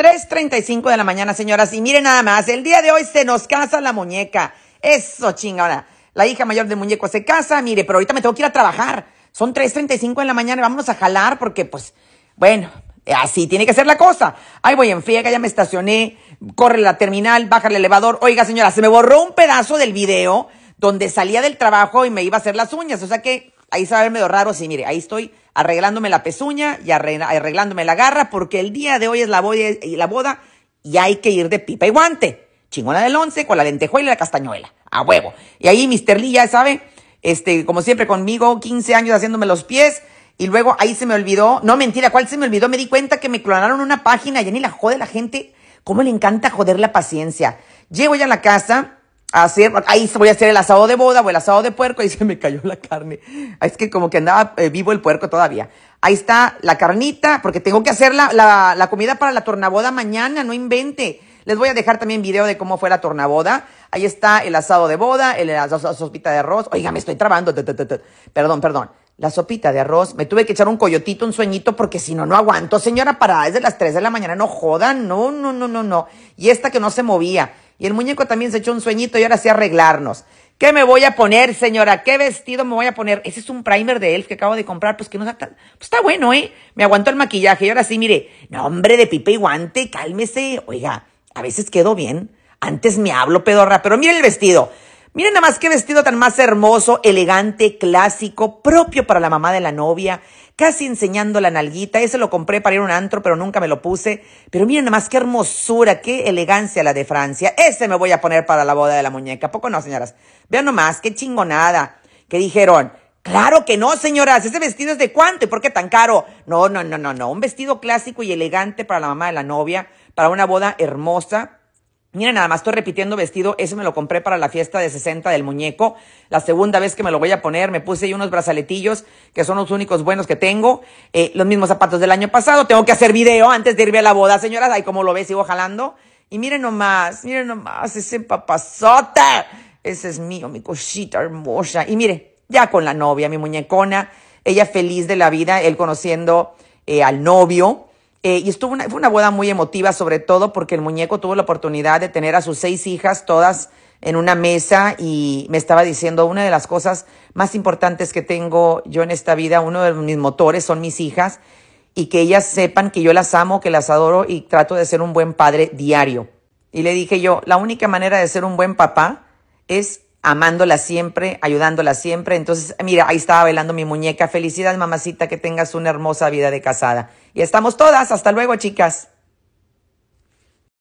3.35 de la mañana, señoras. Y miren nada más, el día de hoy se nos casa la muñeca. Eso, chingada. La hija mayor del muñeco se casa, mire, pero ahorita me tengo que ir a trabajar. Son 3.35 de la mañana, vámonos a jalar porque, pues, bueno, así tiene que ser la cosa. Ahí voy en friega, ya me estacioné, corre la terminal, baja el elevador. Oiga, señora, se me borró un pedazo del video donde salía del trabajo y me iba a hacer las uñas. O sea que Ahí sabe medio raro, sí, mire, ahí estoy arreglándome la pezuña y arreglándome la garra, porque el día de hoy es la boda y, la boda, y hay que ir de pipa y guante. Chingona del once, con la lentejuela y la castañuela. A huevo. Y ahí Mr. Lee, ya sabe, este, como siempre conmigo, 15 años haciéndome los pies. Y luego ahí se me olvidó, no mentira, ¿cuál se me olvidó? Me di cuenta que me clonaron una página, ya ni la jode la gente. ¿Cómo le encanta joder la paciencia? Llego ya a la casa, Así ahí voy a hacer el asado de boda o el asado de puerco, ahí se me cayó la carne. Ah, es que como que andaba eh, vivo el puerco todavía. Ahí está la carnita, porque tengo que hacer la, comida para la tornaboda mañana, no invente. Les voy a dejar también video de cómo fue la tornaboda. Ahí está el asado de boda, el, la, sopita de arroz. Oiga, me estoy trabando. Perdón, perdón. La sopita de arroz. Me tuve que echar un coyotito, un sueñito, porque si no, no aguanto, señora, para de las 3 de la mañana. No jodan, no, no, no, no, no. Y esta que no se movía. Y el muñeco también se echó un sueñito y ahora sí arreglarnos. ¿Qué me voy a poner, señora? ¿Qué vestido me voy a poner? Ese es un primer de Elf que acabo de comprar, pues que no está tan... Pues está bueno, ¿eh? Me aguantó el maquillaje y ahora sí, mire, no, hombre de pipe y guante, cálmese. Oiga, a veces quedo bien. Antes me hablo, pedorra, pero mire el vestido. Miren nada más qué vestido tan más hermoso, elegante, clásico, propio para la mamá de la novia, casi enseñando la nalguita. Ese lo compré para ir a un antro, pero nunca me lo puse. Pero miren nada más qué hermosura, qué elegancia la de Francia. Ese me voy a poner para la boda de la muñeca. poco no, señoras? Vean nomás, qué chingonada. Que dijeron, Claro que no, señoras. Ese vestido es de cuánto y por qué tan caro. No, no, no, no, no. Un vestido clásico y elegante para la mamá de la novia, para una boda hermosa, Miren, nada más estoy repitiendo vestido, ese me lo compré para la fiesta de 60 del muñeco. La segunda vez que me lo voy a poner, me puse unos brazaletillos, que son los únicos buenos que tengo. Eh, los mismos zapatos del año pasado. Tengo que hacer video antes de irme a la boda, señoras. Ahí como lo ves, sigo jalando. Y miren nomás, miren nomás, ese papazota. Ese es mío, mi cosita hermosa. Y mire, ya con la novia, mi muñecona, ella feliz de la vida, él conociendo eh, al novio. Eh, y estuvo una, fue una boda muy emotiva, sobre todo porque el muñeco tuvo la oportunidad de tener a sus seis hijas todas en una mesa y me estaba diciendo, una de las cosas más importantes que tengo yo en esta vida, uno de mis motores son mis hijas y que ellas sepan que yo las amo, que las adoro y trato de ser un buen padre diario. Y le dije yo, la única manera de ser un buen papá es amándola siempre, ayudándola siempre. Entonces, mira, ahí estaba bailando mi muñeca. felicidad mamacita, que tengas una hermosa vida de casada. Y estamos todas. Hasta luego, chicas.